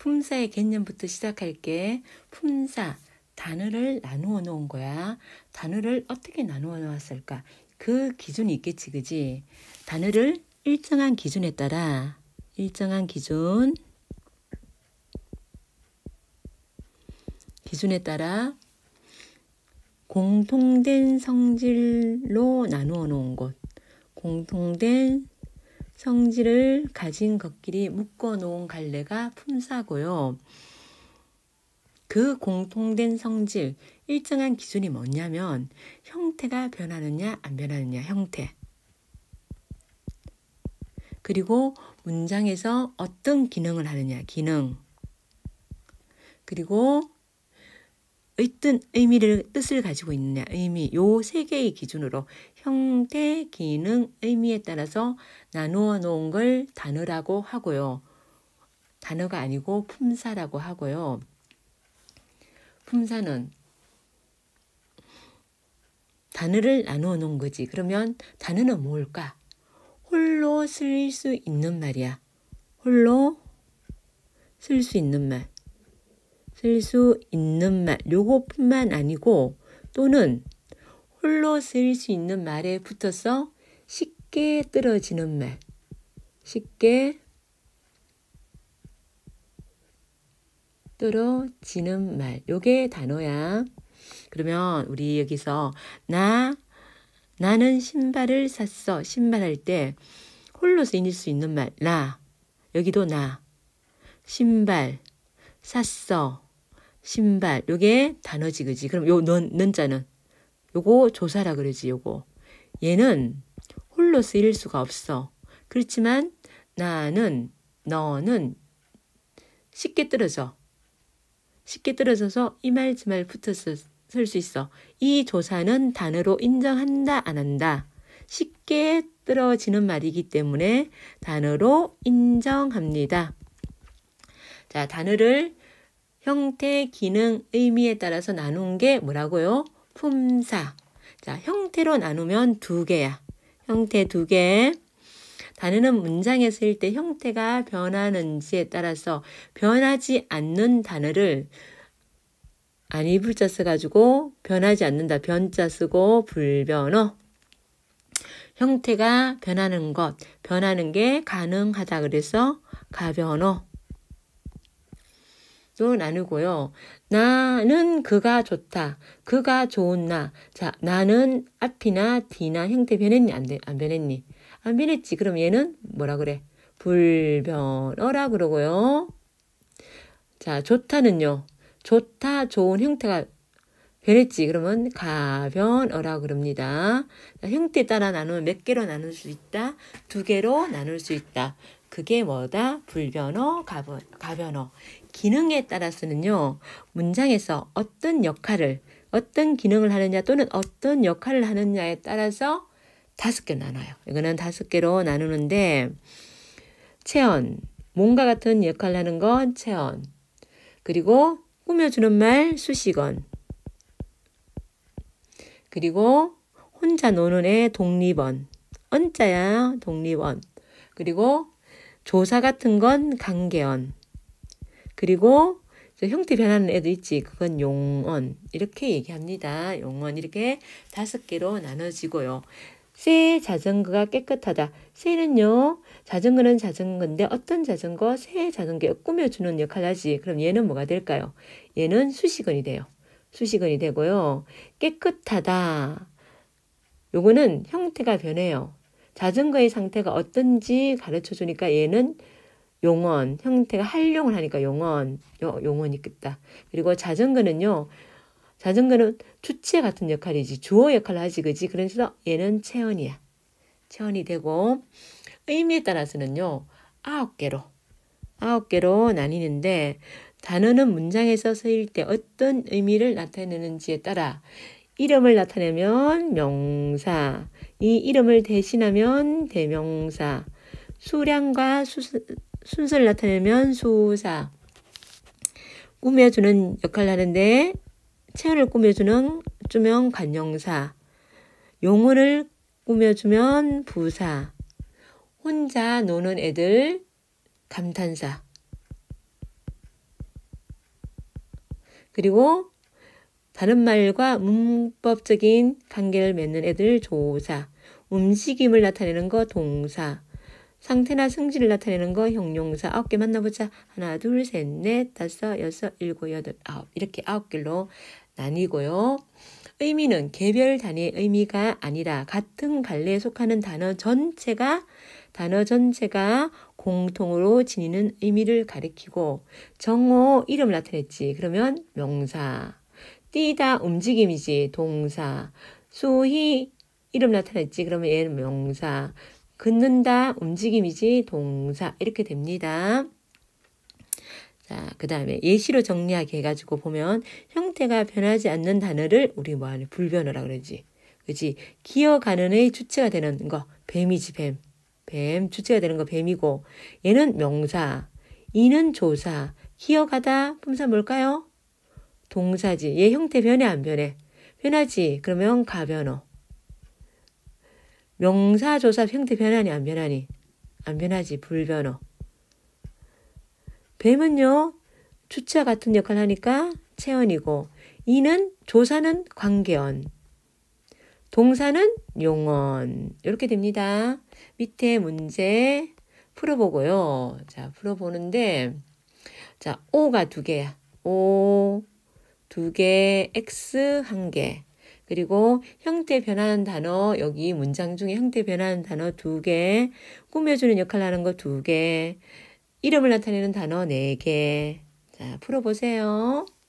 품사의 개념부터 시작할게. 품사, 단어를 나누어 놓은 거야. 단어를 어떻게 나누어 놓았을까? 그 기준이 있겠지, 그지? 단어를 일정한 기준에 따라, 일정한 기준, 기준에 따라 공통된 성질로 나누어 놓은 것, 공통된 성질을 가진 것끼리 묶어 놓은 갈래가 품사고요. 그 공통된 성질, 일정한 기준이 뭐냐면 형태가 변하느냐 안 변하느냐 형태. 그리고 문장에서 어떤 기능을 하느냐 기능. 그리고 어떤 의미를 뜻을 가지고 있느냐 의미 요 세 개의 기준으로 형태, 기능, 의미에 따라서 나누어 놓은 걸 단어라고 하고요. 단어가 아니고 품사라고 하고요. 품사는 단어를 나누어 놓은 거지. 그러면 단어는 뭘까? 홀로 쓸 수 있는 말이야. 홀로 쓸 수 있는 말. 쓸수 있는 말, 요거뿐만 아니고 또는 홀로 쓸 수 있는 말에 붙어서 쉽게 떨어지는 말, 쉽게 떨어지는 말, 요게 단어야. 그러면 우리 여기서 나 나는 신발을 샀어. 신발 할 때 홀로 쓰일 수 있는 말. 나. 여기도 나. 신발. 샀어. 신발. 요게 단어지, 그지? 그럼 요 는, 는자는 요거 조사라 그러지, 요거. 얘는 홀로 쓰일 수가 없어. 그렇지만 나는, 너는 쉽게 떨어져. 쉽게 떨어져서 이말저말 붙어서 쓸수 있어. 이 조사는 단어로 인정한다, 안 한다. 쉽게 떨어지는 말이기 때문에 단어로 인정합니다. 자, 단어를 형태, 기능, 의미에 따라서 나눈 게 뭐라고요? 품사. 자, 형태로 나누면 두 개야. 형태 두 개. 단어는 문장에 쓰일 때 형태가 변하는지에 따라서 변하지 않는 단어를 아니 불자 써가지고 변하지 않는다. 변자 쓰고 불변어. 형태가 변하는 것, 변하는 게 가능하다. 그래서 가변어. 도 나누고요. 나는 그가 좋다. 그가 좋은 나. 자, 나는 앞이나 뒤나 형태 변했니? 안, 돼, 안 변했니? 안 변했지. 그럼 얘는 뭐라 그래? 불변어라 그러고요. 자, 좋다는요. 좋다, 좋은 형태가 변했지. 그러면 가변어라 그럽니다. 형태에 따라 나누면 몇 개로 나눌 수 있다? 두 개로 나눌 수 있다. 그게 뭐다? 불변어, 가변, 가변어. 기능에 따라서는요, 문장에서 어떤 역할을, 어떤 기능을 하느냐 또는 어떤 역할을 하느냐에 따라서 다섯 개 나눠요. 이거는 다섯 개로 나누는데, 체언, 뭔가 같은 역할을 하는 건 체언. 그리고 꾸며주는 말 수식언. 그리고 혼자 노는 애 독립언. 언자야 독립언. 그리고 조사 같은 건강개언 그리고 형태 변하는 애도 있지. 그건 용언. 이렇게 얘기합니다. 용언 이렇게 다섯 개로 나눠지고요. 새 자전거가 깨끗하다. 새는요, 자전거는 자전거인데 어떤 자전거? 새자전거 꾸며주는 역할을 하지. 그럼 얘는 뭐가 될까요? 얘는 수식어이 돼요. 수식어이 되고요. 깨끗하다. 요거는 형태가 변해요. 자전거의 상태가 어떤지 가르쳐 주니까 얘는 용언, 형태가 활용을 하니까 용언, 용언이 겠다 그리고 자전거는요, 자전거는 주체 같은 역할이지, 주어 역할을 하지, 그지? 그래서 얘는 체언이야. 체언이 되고, 의미에 따라서는요, 아홉 개로, 아홉 개로 나뉘는데, 단어는 문장에서 쓰일 때 어떤 의미를 나타내는지에 따라 이름을 나타내면 명사, 이 이름을 대신하면 대명사, 수량과 수, 순서를 나타내면 수사, 꾸며주는 역할을 하는데 체온을 꾸며주는 주면 관용사, 용어를 꾸며주면 부사, 혼자 노는 애들 감탄사. 그리고 다른 말과 문법적인 관계를 맺는 애들 조사, 움직임을 나타내는 거 동사, 상태나 성질을 나타내는 거 형용사 아홉 개 만나보자. 하나, 둘, 셋, 넷, 다섯, 여섯, 일곱, 여덟, 아홉 이렇게 아홉 개로 나뉘고요. 의미는 개별 단위의 의미가 아니라 같은 갈래에 속하는 단어 전체가 단어 전체가 공통으로 지니는 의미를 가리키고 정어 이름을 나타냈지. 그러면 명사 뛰다 움직임이지 동사. 소희 이름 나타냈지. 그러면 얘는 명사. 긋는다 움직임이지 동사. 이렇게 됩니다. 자, 그 다음에 예시로 정리하게 해가지고 보면 형태가 변하지 않는 단어를 우리 뭐하는 불변어라 그러지. 그지? 기어가는의 주체가 되는 거. 뱀이지, 뱀. 뱀. 주체가 되는 거 뱀이고. 얘는 명사. 이는 조사. 기어가다. 품사 뭘까요? 동사지. 얘 형태 변해 안 변해? 변하지. 그러면 가변어. 명사조삽 형태 변하니 안 변하니? 안 변하지. 불변어. 뱀은요. 주차 같은 역할 하니까 체언이고 이는 조사는 관계언. 동사는 용언. 이렇게 됩니다. 밑에 문제 풀어보고요. 자, 풀어보는데, 자, 오가 두 개야. 오, 두 개, x 한 개. 그리고 형태 변하는 단어 여기 문장 중에 형태 변하는 단어 두 개, 꾸며주는 역할을 하는 거 두 개, 이름을 나타내는 단어 네 개. 자, 풀어보세요.